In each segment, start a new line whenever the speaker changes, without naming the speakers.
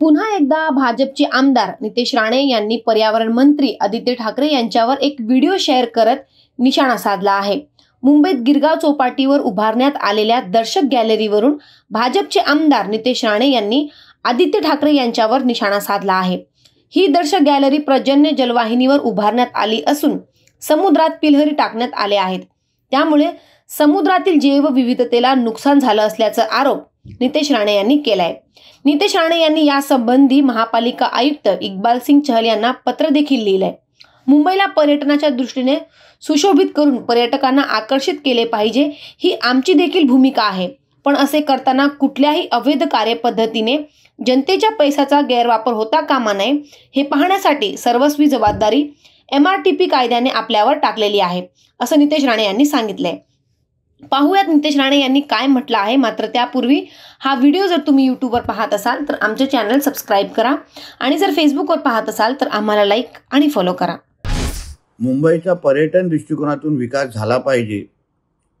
पुन्हा एकदा भाजपचे आमदार नितेश राणे यांनी पर्यावरण मंत्री आदित्य ठाकरे यांच्यावर एक व्हिडिओ शेअर करत निशाणा साधला आहे मुंबईत गिरगाव चौपाटीवर उभारण्यात आलेल्या दर्शक गॅलरीवरून भाजपचे आमदार नितेश राणे यांनी आदित्य ठाकरे यांच्यावर निशाणा साधला आहे ही दर्शक गॅलरी प्रजन्य जलवाहिनीवर उभारण्यात आली असून समुद्रात पिलहरी टाकण्यात आले आहेत त्यामुळे समुद्रातील जैवविविधतेला नुकसान झालं असल्याचा आरोप नितेश राणे यांनी केलाय नितेश राणे यांनी यासंबंधी महापालिका आयुक्त इक्बाल सिंग चहल यांना पत्र देखील लिहिलंय मुंबईला पर्यटनाच्या दृष्टीने सुशोभित करून पर्यटकांना आकर्षित केले पाहिजे ही आमची देखील भूमिका आहे पण असे करताना कुठल्याही अवैध कार्यपद्धतीने जनतेच्या पैशाचा गैरवापर होता कामा नये हे पाहण्यासाठी सर्वस्वी जबाबदारी एम आर टी पी कायद्याने आपल्यावर टाकलेली आहे असं नितेश राणे यांनी सांगितलंय पाहूयात नितेश राणे यांनी काय म्हटलं आहे मात्र त्यापूर्वी हा व्हिडिओ जर तुम्ही यूट्यूबवर पाहत असाल तर आमचे चॅनल सबस्क्राईब करा आणि जर फेसबुकवर पाहत असाल तर आम्हाला लाईक आणि फॉलो करा
मुंबईचा पर्यटन दृष्टिकोनातून विकास झाला पाहिजे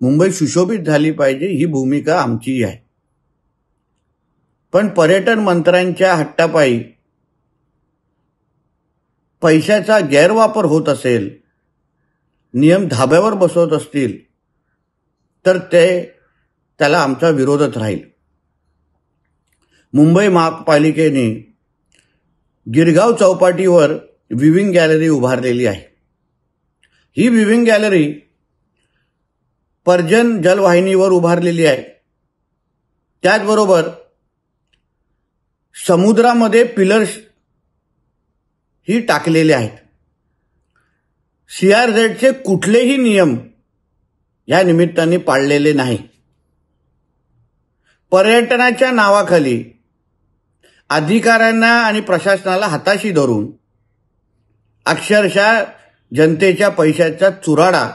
मुंबई सुशोभित झाली पाहिजे ही भूमिका आमची आहे पण पर्यटन मंत्र्यांच्या हट्टापायी पैशाचा गैरवापर होत असेल नियम धाब्यावर बसवत असतील तर ते त्याला आमचा विरोधच राहील मुंबई महापालिकेने गिरगाव चौपाटीवर विविंग गॅलरी उभारलेली आहे ही विविंग गॅलरी पर्जन जलवाहिनीवर उभारलेली आहे त्याचबरोबर समुद्रामध्ये पिलर्स ही टाकलेले आहेत सी आर झेडचे कुठलेही नियम या निमित्ताने पाळलेले नाही पर्यटनाच्या नावाखाली अधिकाऱ्यांना आणि प्रशासनाला हाताशी धरून अक्षरशः जनतेच्या पैशाचा चुराडा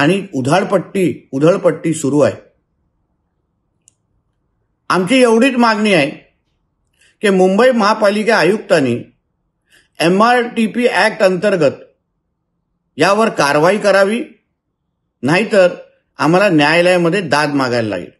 आणि उधाडपट्टी उधळपट्टी सुरू आहे आमची एवढीच मागणी आहे की मुंबई महापालिका आयुक्तांनी M R T P act अंतर्गत यावर कारवाई करावी नाहीतर आम्हाला न्यायालयामध्ये दाद मागायला लागेल